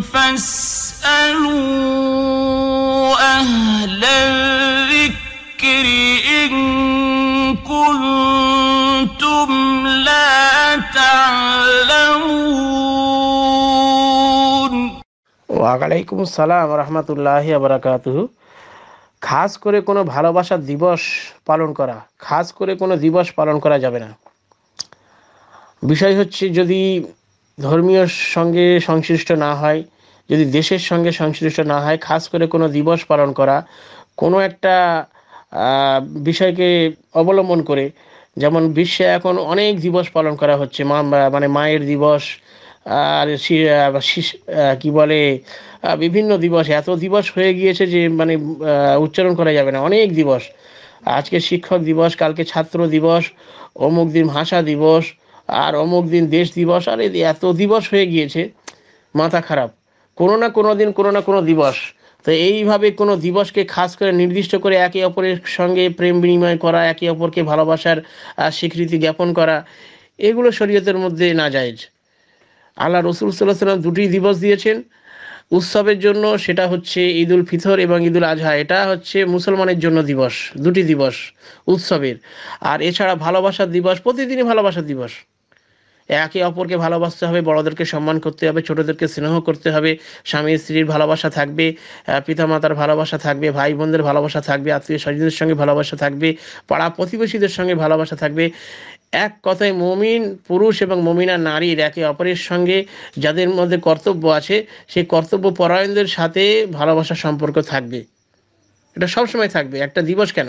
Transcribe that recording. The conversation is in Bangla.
আলাইকুম সালাম রহমতুল্লাহ আবরাকাত খাস করে কোনো ভালোবাসার দিবস পালন করা খাস করে কোনো দিবস পালন করা যাবে না বিষয় হচ্ছে যদি ধর্মীয় সঙ্গে সংশ্লিষ্ট না হয় যদি দেশের সঙ্গে সংশ্লিষ্ট না হয় খাস করে কোনো দিবস পালন করা কোনো একটা বিষয়কে অবলম্বন করে যেমন বিশ্বে এখন অনেক দিবস পালন করা হচ্ছে মা মানে মায়ের দিবস আর কি বলে বিভিন্ন দিবস এত দিবস হয়ে গিয়েছে যে মানে উচ্চারণ করা যাবে না অনেক দিবস আজকে শিক্ষক দিবস কালকে ছাত্র দিবস অমুক দিন ভাষা দিবস আর অমুক দিন দেশ দিবস আর এত দিবস হয়ে গিয়েছে মাথা খারাপ কোনো না কোনো দিন কোনো না কোনো দিবস তো এইভাবে কোনো দিবসকে খাস করে নির্দিষ্ট করে একে অপরের সঙ্গে প্রেম বিনিময় করা একে অপরকে ভালোবাসার স্বীকৃতি জ্ঞাপন করা এগুলো শরীয়তের মধ্যে না যায় আল্লাহ রসুল সাল্লাহ দুটি দিবস দিয়েছেন উৎসবের জন্য সেটা হচ্ছে ঈদ উল ফিতর এবং ঈদ উল আজহা এটা হচ্ছে মুসলমানের জন্য দিবস দুটি দিবস উৎসবের আর এছাড়া ভালোবাসার দিবস প্রতিদিনই ভালোবাসার দিবস একে অপরকে ভালোবাসতে হবে বড়দেরকে সম্মান করতে হবে ছোটদেরকে স্নেহ করতে হবে স্বামী স্ত্রীর ভালোবাসা থাকবে পিতামাতার ভালোবাসা থাকবে ভাই বোনদের ভালোবাসা থাকবে আত্মীয় স্বজনদের সঙ্গে ভালোবাসা থাকবে পাড়া প্রতিবেশীদের সঙ্গে ভালোবাসা থাকবে এক কথায় মমিন পুরুষ এবং মমিনা নারীর একে অপরের সঙ্গে যাদের মধ্যে কর্তব্য আছে সেই কর্তব্য পরায়ণদের সাথে ভালোবাসার সম্পর্ক থাকবে এটা সবসময় থাকবে একটা দিবস কেন